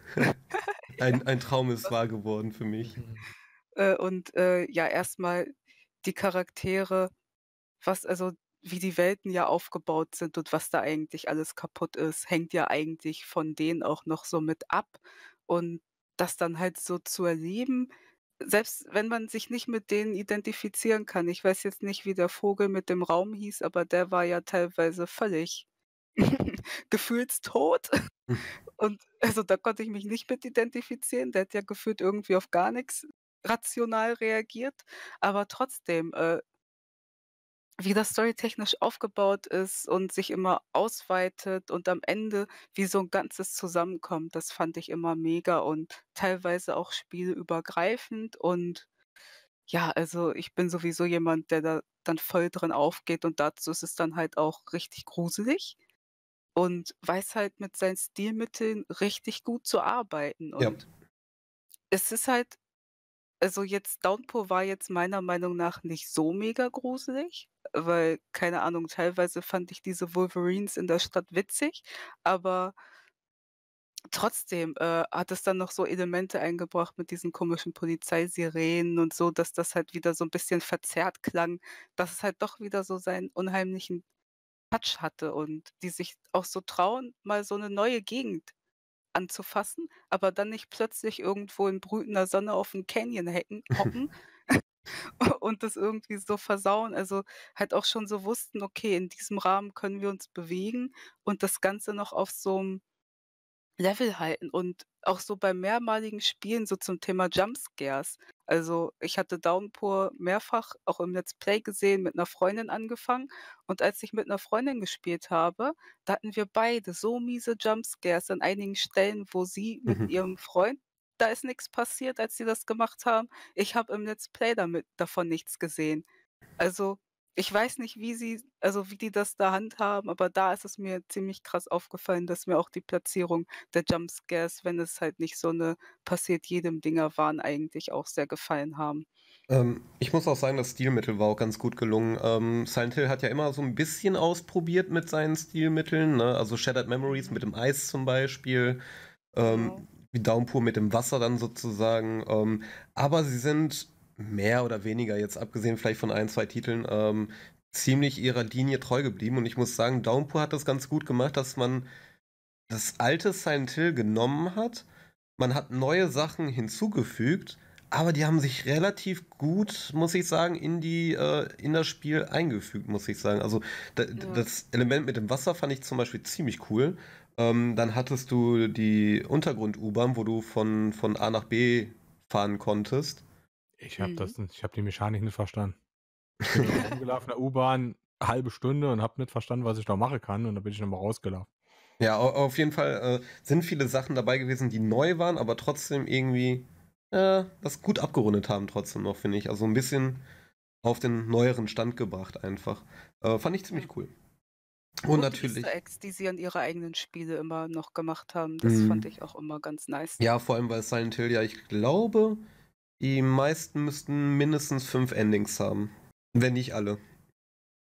ein, ein Traum ist wahr geworden für mich. Mhm äh, und äh, ja erstmal die Charaktere, was also wie die Welten ja aufgebaut sind und was da eigentlich alles kaputt ist, hängt ja eigentlich von denen auch noch so mit ab. Und das dann halt so zu erleben, selbst wenn man sich nicht mit denen identifizieren kann. Ich weiß jetzt nicht, wie der Vogel mit dem Raum hieß, aber der war ja teilweise völlig gefühlstot. Und also da konnte ich mich nicht mit identifizieren. Der hat ja gefühlt irgendwie auf gar nichts rational reagiert, aber trotzdem, äh, wie das storytechnisch aufgebaut ist und sich immer ausweitet und am Ende wie so ein Ganzes zusammenkommt, das fand ich immer mega und teilweise auch spielübergreifend und ja, also ich bin sowieso jemand, der da dann voll drin aufgeht und dazu ist es dann halt auch richtig gruselig und weiß halt mit seinen Stilmitteln richtig gut zu arbeiten und ja. es ist halt also jetzt Downpour war jetzt meiner Meinung nach nicht so mega gruselig, weil, keine Ahnung, teilweise fand ich diese Wolverines in der Stadt witzig, aber trotzdem äh, hat es dann noch so Elemente eingebracht mit diesen komischen Polizeisirenen und so, dass das halt wieder so ein bisschen verzerrt klang, dass es halt doch wieder so seinen unheimlichen Touch hatte und die sich auch so trauen, mal so eine neue Gegend anzufassen, aber dann nicht plötzlich irgendwo in brütender Sonne auf dem Canyon hecken, hocken und das irgendwie so versauen. Also halt auch schon so wussten, okay, in diesem Rahmen können wir uns bewegen und das Ganze noch auf so einem Level halten und auch so bei mehrmaligen Spielen so zum Thema Jumpscares. Also ich hatte Downpour mehrfach auch im Let's Play gesehen, mit einer Freundin angefangen. Und als ich mit einer Freundin gespielt habe, da hatten wir beide so miese Jumpscares an einigen Stellen, wo sie mit mhm. ihrem Freund, da ist nichts passiert, als sie das gemacht haben. Ich habe im Let's Play damit davon nichts gesehen. Also ich weiß nicht, wie sie, also wie die das da handhaben, aber da ist es mir ziemlich krass aufgefallen, dass mir auch die Platzierung der Jumpscares, wenn es halt nicht so eine passiert jedem Dinger waren, eigentlich auch sehr gefallen haben. Ähm, ich muss auch sagen, das Stilmittel war auch ganz gut gelungen. Ähm, Silent Hill hat ja immer so ein bisschen ausprobiert mit seinen Stilmitteln, ne? also Shattered Memories mit dem Eis zum Beispiel. Ähm, genau. Wie Downpour mit dem Wasser dann sozusagen. Ähm, aber sie sind mehr oder weniger, jetzt abgesehen vielleicht von ein, zwei Titeln, ähm, ziemlich ihrer Linie treu geblieben. Und ich muss sagen, Downpour hat das ganz gut gemacht, dass man das alte Silent Hill genommen hat. Man hat neue Sachen hinzugefügt, aber die haben sich relativ gut, muss ich sagen, in, die, äh, in das Spiel eingefügt, muss ich sagen. Also da, ja. das Element mit dem Wasser fand ich zum Beispiel ziemlich cool. Ähm, dann hattest du die Untergrund-U-Bahn, wo du von, von A nach B fahren konntest. Ich habe mhm. das, die Mechanik nicht verstanden. Ich bin rumgelaufen in der U-Bahn, halbe Stunde und habe nicht verstanden, was ich da machen kann und dann bin ich nochmal rausgelaufen. Ja, auf jeden Fall äh, sind viele Sachen dabei gewesen, die neu waren, aber trotzdem irgendwie äh, das gut abgerundet haben trotzdem noch, finde ich. Also ein bisschen auf den neueren Stand gebracht einfach. Äh, fand ich ziemlich cool. Und, und natürlich. Die Eggs, die sie an ihre eigenen Spiele immer noch gemacht haben, das mhm. fand ich auch immer ganz nice. Ja, vor allem bei Silent Hill, ja, ich glaube, die meisten müssten mindestens fünf Endings haben. Wenn nicht alle.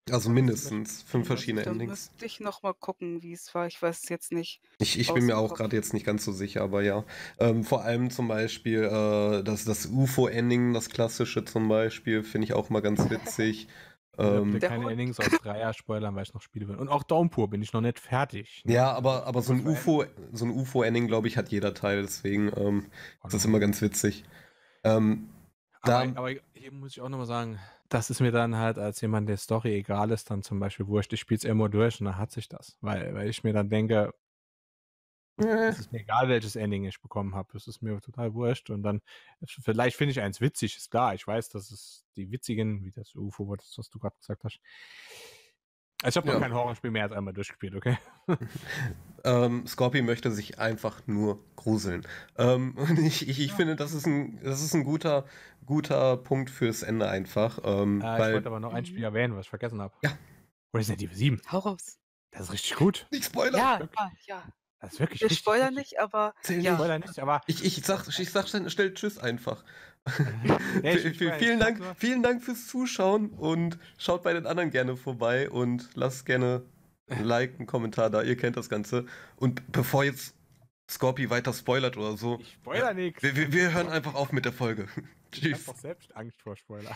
Also mindestens fünf verschiedene dann Endings. Müsste ich nochmal gucken, wie es war. Ich weiß es jetzt nicht. Ich, ich bin mir auch gerade jetzt nicht ganz so sicher, aber ja. Ähm, vor allem zum Beispiel äh, das, das UFO-Ending, das klassische zum Beispiel, finde ich auch mal ganz witzig. Ähm, ich keine Endings aus Dreier spoilern, weil ich noch spiele will. Und auch Downpour bin ich noch nicht fertig. Ne? Ja, aber, aber so ein UFO, so UFO-Ending, glaube ich, hat jeder Teil, deswegen ähm, oh, das immer ganz witzig. Ähm, aber, aber, hier muss ich auch nochmal sagen, das ist mir dann halt als jemand, der Story egal ist, dann zum Beispiel wurscht. Ich spiele es immer durch und dann hat sich das. Weil, weil ich mir dann denke, äh. es ist mir egal, welches Ending ich bekommen habe. Es ist mir total wurscht. Und dann, vielleicht finde ich eins witzig, ist klar. Ich weiß, dass es die witzigen, wie das UFO, was du gerade gesagt hast, also ich habe noch ja. kein Horrorspiel mehr als einmal durchgespielt, okay? ähm, Scorpion möchte sich einfach nur gruseln. Ähm, und ich, ich, ich ja. finde, das ist ein, das ist ein guter, guter Punkt fürs Ende einfach. Ähm, äh, weil, ich wollte aber noch ein Spiel erwähnen, was ich vergessen habe. Ja. Resident Evil 7. Hau raus. Das ist richtig gut. Nicht Spoiler. Ja, okay. ja, ja. Das ist wirklich Wir richtig, spoilern richtig. nicht, aber. ja. Spoiler nicht, aber. Ich, ich sag, ich sag schnell Tschüss einfach. nee, vielen, Dank, vielen Dank fürs Zuschauen und schaut bei den anderen gerne vorbei und lasst gerne ein Like, einen Kommentar da. Ihr kennt das Ganze. Und bevor jetzt Scorpi weiter spoilert oder so. Ich spoiler äh, nichts. Wir, wir, wir hören einfach auf mit der Folge. Tschüss. Ich hab doch selbst Angst vor Spoiler.